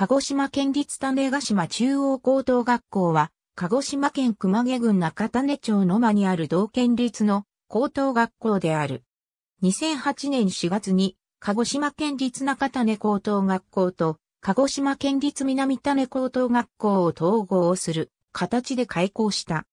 鹿児島県立種ヶ島中央高等学校は、鹿児島県熊毛郡中種町の間にある同県立の高等学校である。2008年4月に、鹿児島県立中種高等学校と、鹿児島県立南種高等学校を統合する形で開校した。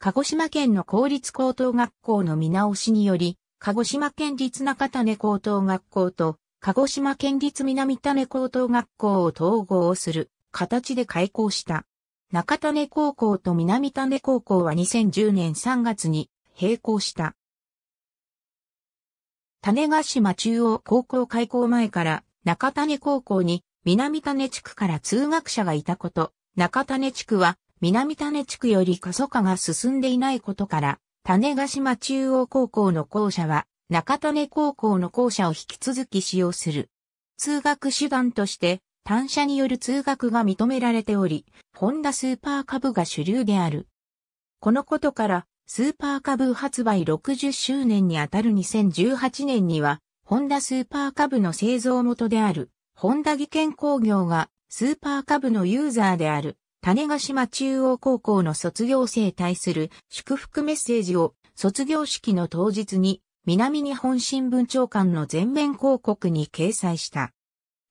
鹿児島県の公立高等学校の見直しにより、鹿児島県立中種高等学校と鹿児島県立南種高等学校を統合する形で開校した。中種高校と南種高校は2010年3月に並行した。種ヶ島中央高校開校前から中種高校に南種地区から通学者がいたこと、中種地区は南種地区より過疎化が進んでいないことから、種ヶ島中央高校の校舎は中種高校の校舎を引き続き使用する。通学手段として、単車による通学が認められており、ホンダスーパー株が主流である。このことから、スーパー株発売60周年にあたる2018年には、ホンダスーパー株の製造元である、ホンダ技研工業が、スーパー株のユーザーである、種ヶ島中央高校の卒業生対する祝福メッセージを卒業式の当日に南日本新聞長官の全面広告に掲載した。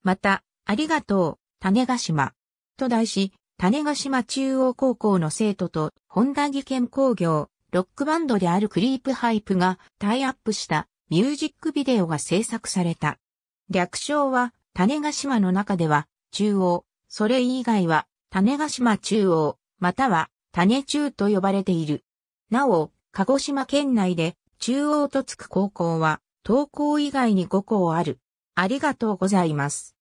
また、ありがとう、種ヶ島。と題し、種ヶ島中央高校の生徒と、本田技研工業、ロックバンドであるクリープハイプがタイアップしたミュージックビデオが制作された。略称は、種ヶ島の中では、中央、それ以外は、種ヶ島中央、または、種中と呼ばれている。なお、鹿児島県内で中央とつく高校は、東校以外に5校ある。ありがとうございます。